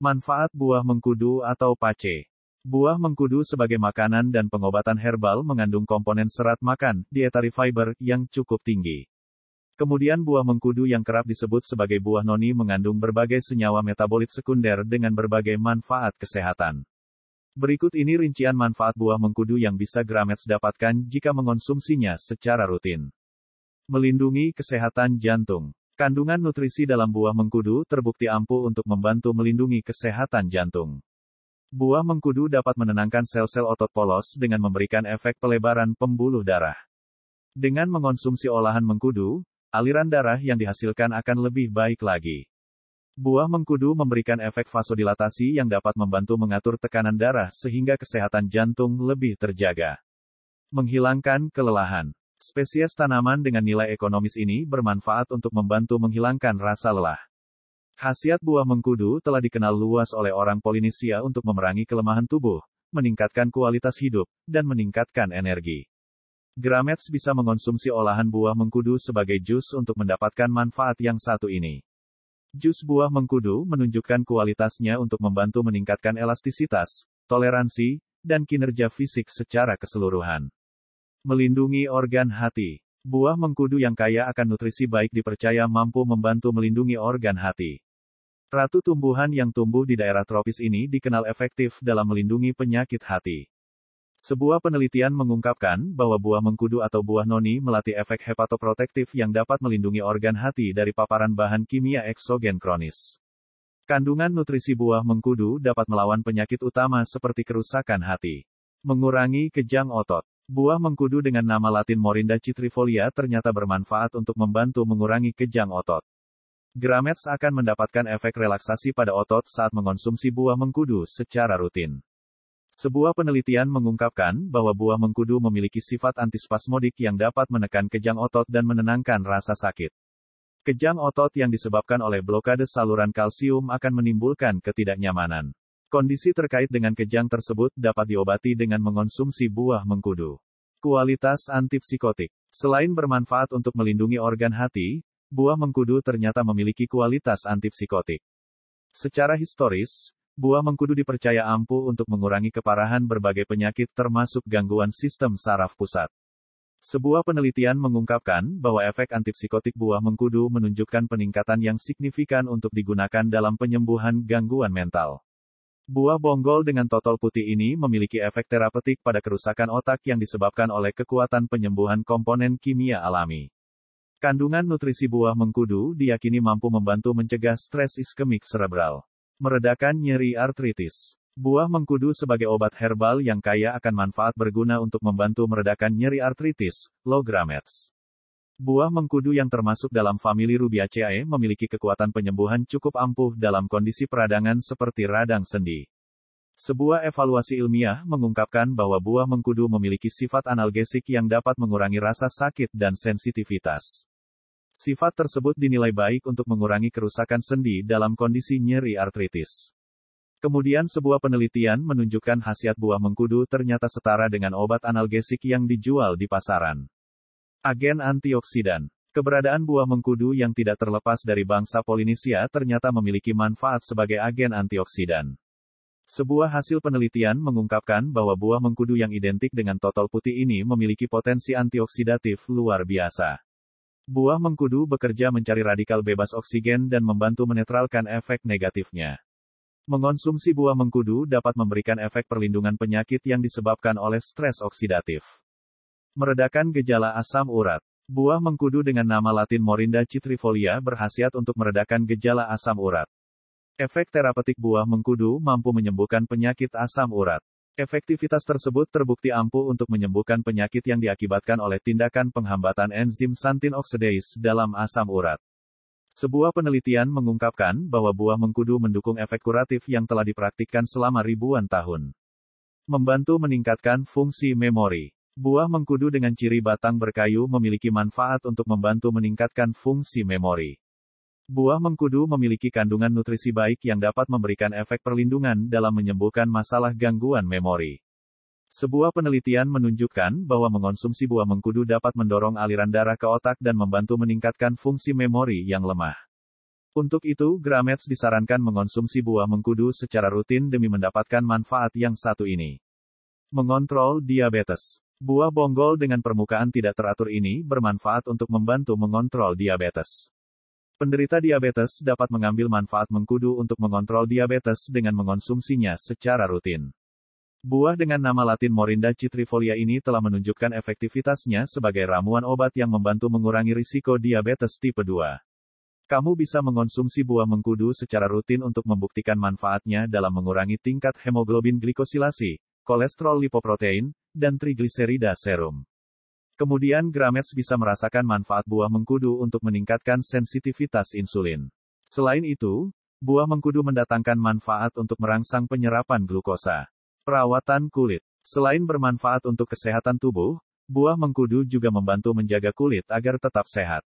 Manfaat buah mengkudu atau pace. Buah mengkudu sebagai makanan dan pengobatan herbal mengandung komponen serat makan, dietary fiber, yang cukup tinggi. Kemudian buah mengkudu yang kerap disebut sebagai buah noni mengandung berbagai senyawa metabolit sekunder dengan berbagai manfaat kesehatan. Berikut ini rincian manfaat buah mengkudu yang bisa Gramets dapatkan jika mengonsumsinya secara rutin. Melindungi kesehatan jantung. Kandungan nutrisi dalam buah mengkudu terbukti ampuh untuk membantu melindungi kesehatan jantung. Buah mengkudu dapat menenangkan sel-sel otot polos dengan memberikan efek pelebaran pembuluh darah. Dengan mengonsumsi olahan mengkudu, aliran darah yang dihasilkan akan lebih baik lagi. Buah mengkudu memberikan efek vasodilatasi yang dapat membantu mengatur tekanan darah sehingga kesehatan jantung lebih terjaga. Menghilangkan kelelahan. Spesies tanaman dengan nilai ekonomis ini bermanfaat untuk membantu menghilangkan rasa lelah. Khasiat buah mengkudu telah dikenal luas oleh orang Polinesia untuk memerangi kelemahan tubuh, meningkatkan kualitas hidup, dan meningkatkan energi. Gramets bisa mengonsumsi olahan buah mengkudu sebagai jus untuk mendapatkan manfaat yang satu ini. Jus buah mengkudu menunjukkan kualitasnya untuk membantu meningkatkan elastisitas, toleransi, dan kinerja fisik secara keseluruhan. Melindungi organ hati. Buah mengkudu yang kaya akan nutrisi baik dipercaya mampu membantu melindungi organ hati. Ratu tumbuhan yang tumbuh di daerah tropis ini dikenal efektif dalam melindungi penyakit hati. Sebuah penelitian mengungkapkan bahwa buah mengkudu atau buah noni melatih efek hepatoprotektif yang dapat melindungi organ hati dari paparan bahan kimia eksogen kronis. Kandungan nutrisi buah mengkudu dapat melawan penyakit utama seperti kerusakan hati, mengurangi kejang otot, Buah mengkudu dengan nama latin Morinda citrifolia ternyata bermanfaat untuk membantu mengurangi kejang otot. Gramets akan mendapatkan efek relaksasi pada otot saat mengonsumsi buah mengkudu secara rutin. Sebuah penelitian mengungkapkan bahwa buah mengkudu memiliki sifat antispasmodik yang dapat menekan kejang otot dan menenangkan rasa sakit. Kejang otot yang disebabkan oleh blokade saluran kalsium akan menimbulkan ketidaknyamanan. Kondisi terkait dengan kejang tersebut dapat diobati dengan mengonsumsi buah mengkudu. Kualitas antipsikotik. Selain bermanfaat untuk melindungi organ hati, buah mengkudu ternyata memiliki kualitas antipsikotik. Secara historis, buah mengkudu dipercaya ampuh untuk mengurangi keparahan berbagai penyakit termasuk gangguan sistem saraf pusat. Sebuah penelitian mengungkapkan bahwa efek antipsikotik buah mengkudu menunjukkan peningkatan yang signifikan untuk digunakan dalam penyembuhan gangguan mental. Buah bonggol dengan totol putih ini memiliki efek terapeutik pada kerusakan otak yang disebabkan oleh kekuatan penyembuhan komponen kimia alami. Kandungan nutrisi buah mengkudu diyakini mampu membantu mencegah stres iskemik serebral, meredakan nyeri artritis. Buah mengkudu sebagai obat herbal yang kaya akan manfaat berguna untuk membantu meredakan nyeri artritis, low gramets. Buah mengkudu yang termasuk dalam famili Rubiaceae memiliki kekuatan penyembuhan cukup ampuh dalam kondisi peradangan seperti radang sendi. Sebuah evaluasi ilmiah mengungkapkan bahwa buah mengkudu memiliki sifat analgesik yang dapat mengurangi rasa sakit dan sensitivitas. Sifat tersebut dinilai baik untuk mengurangi kerusakan sendi dalam kondisi nyeri artritis. Kemudian sebuah penelitian menunjukkan khasiat buah mengkudu ternyata setara dengan obat analgesik yang dijual di pasaran. Agen antioksidan. Keberadaan buah mengkudu yang tidak terlepas dari bangsa Polinesia ternyata memiliki manfaat sebagai agen antioksidan. Sebuah hasil penelitian mengungkapkan bahwa buah mengkudu yang identik dengan totol putih ini memiliki potensi antioksidatif luar biasa. Buah mengkudu bekerja mencari radikal bebas oksigen dan membantu menetralkan efek negatifnya. Mengonsumsi buah mengkudu dapat memberikan efek perlindungan penyakit yang disebabkan oleh stres oksidatif. Meredakan gejala asam urat. Buah mengkudu dengan nama latin Morinda citrifolia berhasiat untuk meredakan gejala asam urat. Efek terapeutik buah mengkudu mampu menyembuhkan penyakit asam urat. Efektivitas tersebut terbukti ampuh untuk menyembuhkan penyakit yang diakibatkan oleh tindakan penghambatan enzim santin dalam asam urat. Sebuah penelitian mengungkapkan bahwa buah mengkudu mendukung efek kuratif yang telah dipraktikkan selama ribuan tahun. Membantu meningkatkan fungsi memori. Buah mengkudu dengan ciri batang berkayu memiliki manfaat untuk membantu meningkatkan fungsi memori. Buah mengkudu memiliki kandungan nutrisi baik yang dapat memberikan efek perlindungan dalam menyembuhkan masalah gangguan memori. Sebuah penelitian menunjukkan bahwa mengonsumsi buah mengkudu dapat mendorong aliran darah ke otak dan membantu meningkatkan fungsi memori yang lemah. Untuk itu, Gramets disarankan mengonsumsi buah mengkudu secara rutin demi mendapatkan manfaat yang satu ini. Mengontrol diabetes Buah bonggol dengan permukaan tidak teratur ini bermanfaat untuk membantu mengontrol diabetes. Penderita diabetes dapat mengambil manfaat mengkudu untuk mengontrol diabetes dengan mengonsumsinya secara rutin. Buah dengan nama latin Morinda citrifolia ini telah menunjukkan efektivitasnya sebagai ramuan obat yang membantu mengurangi risiko diabetes tipe 2. Kamu bisa mengonsumsi buah mengkudu secara rutin untuk membuktikan manfaatnya dalam mengurangi tingkat hemoglobin glikosilasi, kolesterol lipoprotein, dan trigliserida serum. Kemudian Gramets bisa merasakan manfaat buah mengkudu untuk meningkatkan sensitivitas insulin. Selain itu, buah mengkudu mendatangkan manfaat untuk merangsang penyerapan glukosa. Perawatan kulit. Selain bermanfaat untuk kesehatan tubuh, buah mengkudu juga membantu menjaga kulit agar tetap sehat.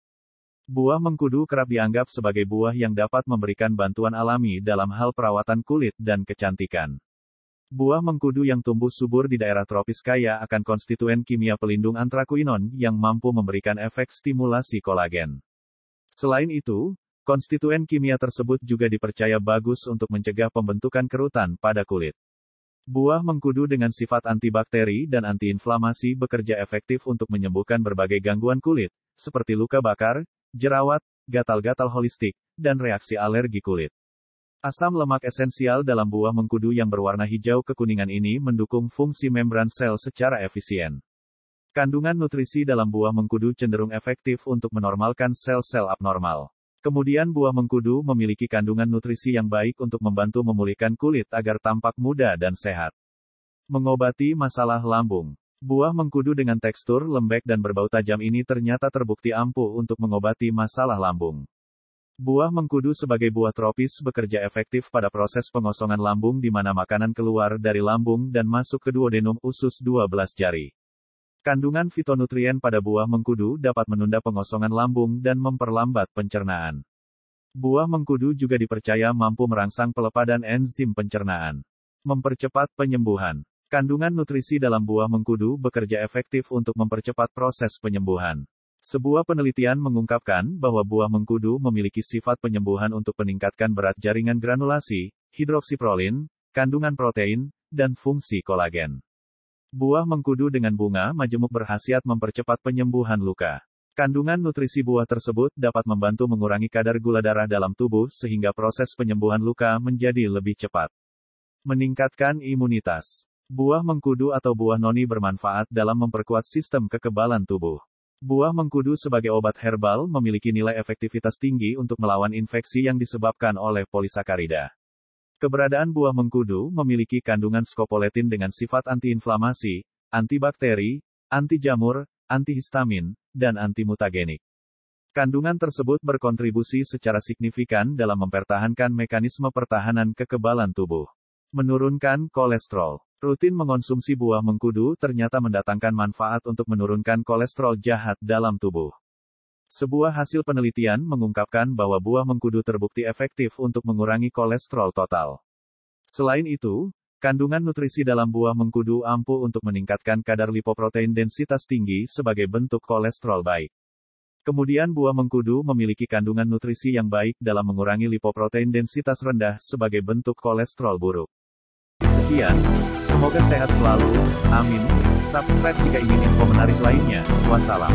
Buah mengkudu kerap dianggap sebagai buah yang dapat memberikan bantuan alami dalam hal perawatan kulit dan kecantikan. Buah mengkudu yang tumbuh subur di daerah tropis kaya akan konstituen kimia pelindung antrakuinon yang mampu memberikan efek stimulasi kolagen. Selain itu, konstituen kimia tersebut juga dipercaya bagus untuk mencegah pembentukan kerutan pada kulit. Buah mengkudu dengan sifat antibakteri dan antiinflamasi bekerja efektif untuk menyembuhkan berbagai gangguan kulit, seperti luka bakar, jerawat, gatal-gatal holistik, dan reaksi alergi kulit. Asam lemak esensial dalam buah mengkudu yang berwarna hijau kekuningan ini mendukung fungsi membran sel secara efisien. Kandungan nutrisi dalam buah mengkudu cenderung efektif untuk menormalkan sel-sel abnormal. Kemudian buah mengkudu memiliki kandungan nutrisi yang baik untuk membantu memulihkan kulit agar tampak muda dan sehat. Mengobati masalah lambung. Buah mengkudu dengan tekstur lembek dan berbau tajam ini ternyata terbukti ampuh untuk mengobati masalah lambung. Buah mengkudu sebagai buah tropis bekerja efektif pada proses pengosongan lambung di mana makanan keluar dari lambung dan masuk ke duodenum usus 12 jari. Kandungan fitonutrien pada buah mengkudu dapat menunda pengosongan lambung dan memperlambat pencernaan. Buah mengkudu juga dipercaya mampu merangsang pelepadan enzim pencernaan, mempercepat penyembuhan. Kandungan nutrisi dalam buah mengkudu bekerja efektif untuk mempercepat proses penyembuhan. Sebuah penelitian mengungkapkan bahwa buah mengkudu memiliki sifat penyembuhan untuk meningkatkan berat jaringan granulasi, hidroksiprolin, kandungan protein, dan fungsi kolagen. Buah mengkudu dengan bunga majemuk berhasiat mempercepat penyembuhan luka. Kandungan nutrisi buah tersebut dapat membantu mengurangi kadar gula darah dalam tubuh sehingga proses penyembuhan luka menjadi lebih cepat. Meningkatkan imunitas. Buah mengkudu atau buah noni bermanfaat dalam memperkuat sistem kekebalan tubuh. Buah mengkudu sebagai obat herbal memiliki nilai efektivitas tinggi untuk melawan infeksi yang disebabkan oleh polisakarida. Keberadaan buah mengkudu memiliki kandungan skopoletin dengan sifat antiinflamasi, antibakteri, anti jamur, antihistamin, dan antimutagenik. Kandungan tersebut berkontribusi secara signifikan dalam mempertahankan mekanisme pertahanan kekebalan tubuh. Menurunkan kolesterol. Rutin mengonsumsi buah mengkudu ternyata mendatangkan manfaat untuk menurunkan kolesterol jahat dalam tubuh. Sebuah hasil penelitian mengungkapkan bahwa buah mengkudu terbukti efektif untuk mengurangi kolesterol total. Selain itu, kandungan nutrisi dalam buah mengkudu ampuh untuk meningkatkan kadar lipoprotein densitas tinggi sebagai bentuk kolesterol baik. Kemudian buah mengkudu memiliki kandungan nutrisi yang baik dalam mengurangi lipoprotein densitas rendah sebagai bentuk kolesterol buruk. Sekian, semoga sehat selalu, amin. Subscribe jika ingin info menarik lainnya. Wassalam.